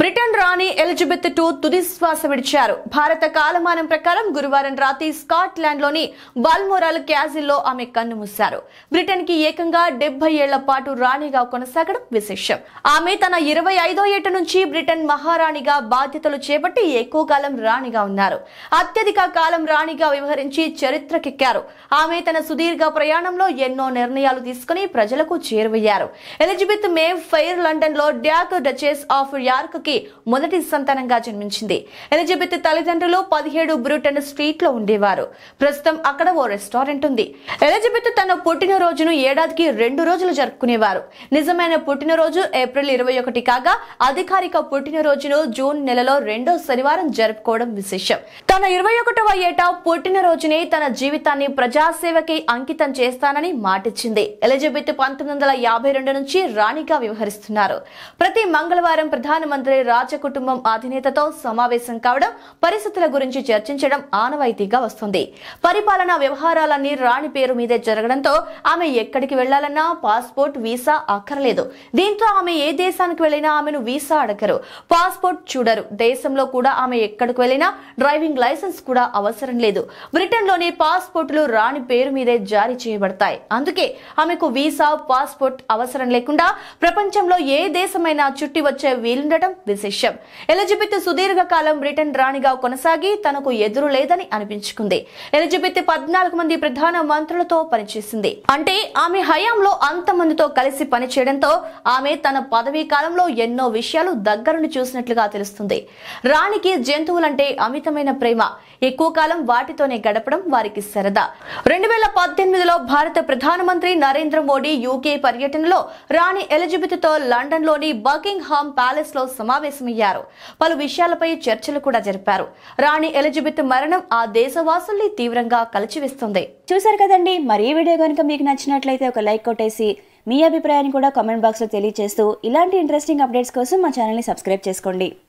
Britain రాణి Elizabeth two తుది శ్వాస విడిచారు భారత కాలమానం ప్రకారం గురువారం రాత్రి స్కాట్లాండ్ లోని బాల్మోరాల్ క్యాజిల్లో ఆమె మూశారు బ్రిటన్ కి ఏకంగా డెబ్బై ఏళ్ల పాటు రాణిగా కొనసాగడం విశేషం ఆమె తన ఇరవై ఐదో ఏట నుంచి బ్రిటన్ మహారాణిగా బాధ్యతలు చేపట్టి ఎక్కువ కాలం రాణిగా ఉన్నారు అత్యధిక కాలం రాణిగా వ్యవహరించి చరిత్రకెక్కారు ఆమె తన సుదీర్ఘ ప్రయాణంలో ఎన్నో నిర్ణయాలు తీసుకుని ప్రజలకు చేరువయ్యారు ఎలిజబెత్ మే ఫైర్ లండన్ లో డ్యాక్ డచెస్ ఆఫ్ యార్క్ ఇసాక్కి మొదటి సంతానంగా జన్మించింది ఎలిజబెత్ తల్లిదండ్రులు పదిహేడు బ్రూటన్ స్ట్రీట్ లో ఉండేవారు ప్రస్తుతం అక్కడ ఓ రెస్టారెంట్ ఉంది ఎలిజబెత్ తన పుట్టినరోజును ఏడాదికి రెండు రోజులు జరుపుకునేవారు నిజమైన పుట్టినరోజు ఏప్రిల్ ఇరవై ఒకటి కాగా అధికారిక పుట్టినరోజును జూన్ నెలలో రెండో శనివారం జరుపుకోవడం విశేషం తన ఇరవై ఒకటవ ఏటా పుట్టినరోజునే తన జీవితాన్ని ప్రజాసేవకి అంకితం చేస్తానని మాటిచ్చింది ఎలిజబెత్ పంతొమ్మిది వందల యాభై రెండు నుంచి రాణిగా వ్యవహరిస్తున్నారు ప్రతి మంగళవారం ప్రధానమంత్రి ముఖ్యమంత్రి రాజకుటుంబం అధినేతతో సమావేశం కావడం పరిస్థితుల గురించి చర్చించడం ఆనవాయితీగా వస్తుంది పరిపాలనా వ్యవహారాలన్నీ రాణి పేరు మీదే జరగడంతో ఆమె ఎక్కడికి వెళ్లాలన్నా పాస్పోర్ట్ వీసా అక్కర్లేదు దీంతో ఆమె ఏ దేశానికి వెళ్లినా ఆమెను వీసా అడగరు పాస్పోర్ట్ చూడరు దేశంలో కూడా ఆమె ఎక్కడికి వెళ్లినా డ్రైవింగ్ లైసెన్స్ కూడా అవసరం లేదు బ్రిటన్లోని పాస్పోర్టులు రాణి పేరు మీదే జారీ చేయబడతాయి అందుకే ఆమెకు వీసా పాస్పోర్ట్ అవసరం లేకుండా ప్రపంచంలో ఏ దేశమైనా చుట్టి వచ్చే వీలుండటం ఉండడం విశేషం ఎలిజబెత్ సుదీర్ఘకాలం బ్రిటన్ రాణిగా కొనసాగి తనకు ఎదురు లేదని అనిపించుకుంది ఎలిజబెత్ పద్నాలుగు మంది ప్రధాన మంత్రులతో పనిచేసింది అంటే ఆమె హయాంలో అంతమందితో కలిసి పనిచేయడంతో ఆమె తన పదవీ కాలంలో ఎన్నో విషయాలు దగ్గరుండి చూసినట్లుగా తెలుస్తుంది రాణికి జంతువులంటే అమితమైన ప్రేమ ఎక్కువ కాలం వాటితోనే గడపడం వారికి సరదా రెండు వేల పద్దెనిమిదిలో భారత ప్రధానమంత్రి నరేంద్ర మోడీ యూకే పర్యటనలో రాణి ఎలిజబెత్ తో లండన్ లోని బకింగ్ హామ్ ప్యాలెస్ లో సమావేశమయ్యారు పలు విషయాలపై చర్చలు కూడా జరిపారు రాణి ఎలిజబెత్ మరణం ఆ దేశవాసుల్ని తీవ్రంగా కలిచివేస్తుంది చూశారు కదండి మరి వీడియో కనుక మీకు నచ్చినట్లయితే ఒక లైక్ కొట్టేసి మీ అభిప్రాయాన్ని కూడా కామెంట్ బాక్స్లో తెలియజేస్తూ ఇలాంటి ఇంట్రెస్టింగ్ అప్డేట్స్ కోసం మా ఛానల్ని సబ్స్క్రైబ్ చేసుకోండి